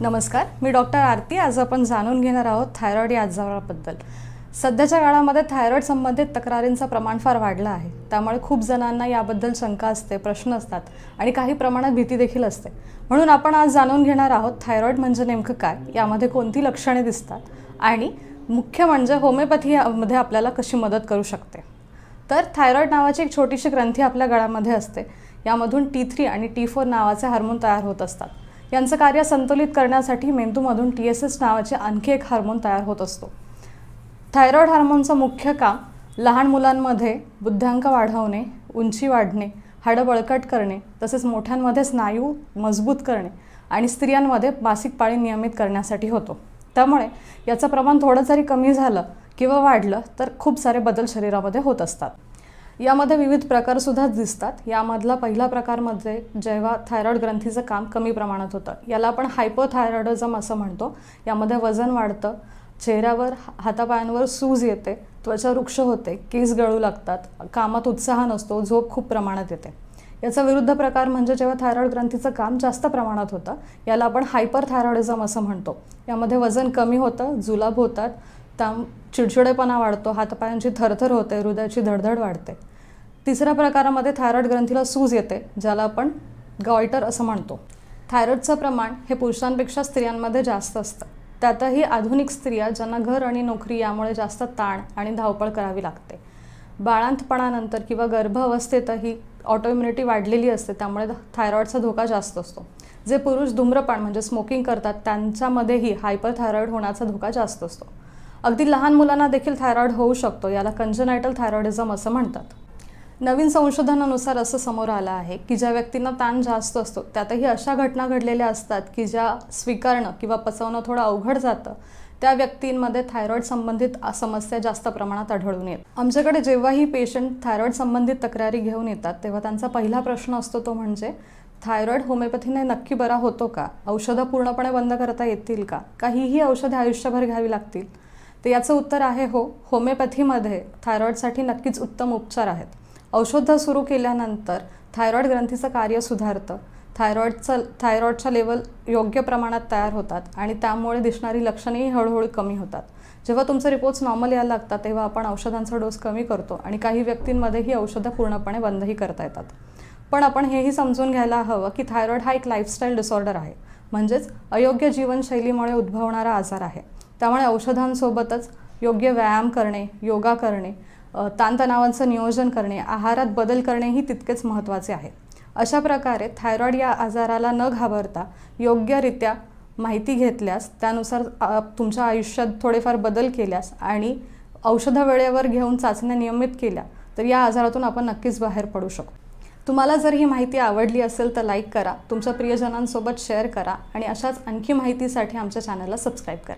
नमस्कार मी डॉक्टर आरती आज आपण जाणून घेणार आहोत थायरॉईड या आजाराबद्दल सध्याच्या काळामध्ये थायरॉईड संबंधित तक्रारींचं प्रमाण फार वाढलं आहे त्यामुळे खूप जणांना याबद्दल शंका असते प्रश्न असतात आणि काही प्रमाणात भीती देखील असते म्हणून आपण आज जाणून घेणार आहोत थायरॉईड म्हणजे नेमकं काय यामध्ये कोणती लक्षणे दिसतात आणि मुख्य म्हणजे होमिओपॅथीमध्ये आपल्याला कशी मदत करू शकते तर थायरॉईड नावाची एक छोटीशी ग्रंथी आपल्या गळामध्ये असते यामधून टी थ्री आणि टी फोर नावाचे हार्मोन तयार होत असतात यांचं कार्य संतुलित करण्यासाठी मेंदूमधून टी एस एस नावाचे आणखी एक हार्मोन तयार होत असतो थायरॉइड हार्मोनचं मुख्य काम लहान मुलांमध्ये बुद्ध्यांक वाढवणे उंची वाढणे हाडं बळकट करणे तसेच मोठ्यांमध्ये स्नायू मजबूत करणे आणि स्त्रियांमध्ये मासिक पाळी नियमित करण्यासाठी होतो त्यामुळे याचं प्रमाण थोडं जरी कमी झालं किंवा वाढलं तर खूप सारे बदल शरीरामध्ये होत असतात यामध्ये विविध प्रकार सुद्धा दिसतात यामधला पहिला प्रकार म्हणजे जेव्हा थायरॉइड ग्रंथीचं काम कमी प्रमाणात होतं याला आपण हायपोथायरॉइडिझम असं म्हणतो यामध्ये वजन वाढतं चेहऱ्यावर हातापायांवर सूज येते त्वचा वृक्ष होते केस गळू लागतात कामात उत्साह नसतो झोप खूप प्रमाणात येते याचा विरुद्ध प्रकार म्हणजे जेव्हा थायरॉइड ग्रंथीचं काम जास्त प्रमाणात होतं याला आपण हायपर थायरॉइडिझम असं म्हणतो यामध्ये वजन कमी होतं जुलाब होतात त्या चिडचिडेपणा वाढतो हातपायांची थरथर होते हृदयाची धडधड वाढते तिसऱ्या प्रकारामध्ये थायरॉइड ग्रंथीला सूज येते ज्याला आपण गॉयटर असं म्हणतो थायरॉइडचं प्रमाण हे पुरुषांपेक्षा स्त्रियांमध्ये जास्त असतं त्यातही आधुनिक स्त्रिया ज्यांना घर आणि नोकरी यामुळे जास्त ताण आणि धावपळ करावी लागते बाळांतपणानंतर किंवा गर्भ अवस्थेतही ऑटोइम्युनिटी वाढलेली असते त्यामुळे थायरॉईडचा धोका जास्त असतो जे पुरुष धूम्रपान म्हणजे स्मोकिंग करतात त्यांच्यामध्येही हायपर थायरॉइड होण्याचा धोका जास्त असतो अगदी लहान मुलांना देखील थायरॉईड होऊ शकतो याला कंजनायटल थायरॉइडिझम असं म्हणतात नवीन संशोधनानुसार असं समोर आलं आहे की ज्या व्यक्तींना ताण जास्त असतो त्यातही अशा घटना घडलेल्या असतात की ज्या स्वीकारणं किंवा पचवणं थोडं अवघड जातं त्या व्यक्तींमध्ये थायरॉईड संबंधित समस्या जास्त प्रमाणात आढळून येत आमच्याकडे जेव्हाही पेशंट थायरॉईड संबंधित तक्रारी घेऊन येतात तेव्हा त्यांचा पहिला प्रश्न असतो तो म्हणजे थायरॉईड होमिओपॅथीने नक्की बरा होतो का औषधं पूर्णपणे बंद करता येतील का काहीही औषधे आयुष्यभर घ्यावी लागतील तर याचं उत्तर आहे हो होमिओपॅथीमध्ये थायरॉईडसाठी नक्कीच उत्तम उपचार आहेत औषधं सुरू केल्यानंतर थायरॉईड ग्रंथीचं कार्य सुधारतं थायरॉईडचं थायरॉईडच्या लेवल योग्य प्रमाणात तयार होतात आणि त्यामुळे दिसणारी लक्षणेही हळूहळू कमी होतात जेव्हा तुमचे रिपोर्ट्स नॉर्मल यायला लागतात तेव्हा आपण औषधांचा डोस कमी करतो आणि काही व्यक्तींमध्ये ही औषधं पूर्णपणे बंदही करता येतात पण आपण हेही समजून घ्यायला हवं की थायरॉईड हा एक लाईफस्टाईल डिसऑर्डर आहे म्हणजेच अयोग्य जीवनशैलीमुळे उद्भवणारा आजार आहे त्यामुळे औषधांसोबतच योग्य व्यायाम करणे योगा करणे ताणतणावांचं नियोजन करणे आहारात बदल करणेही तितकेच महत्त्वाचे आहे अशा प्रकारे थायरॉईड या आजाराला न घाबरता योग्यरित्या माहिती घेतल्यास त्यानुसार तुमच्या आयुष्यात थोडेफार बदल केल्यास आणि औषधं वेळेवर घेऊन चाचण्या नियमित केल्या तर या आजारातून आपण नक्कीच बाहेर पडू शकतो तुम्हाला जर ही माहिती आवडली असेल तर लाईक करा तुमच्या प्रियजनांसोबत शेअर करा आणि अशाच आणखी माहितीसाठी आमच्या चॅनलला सबस्क्राईब करा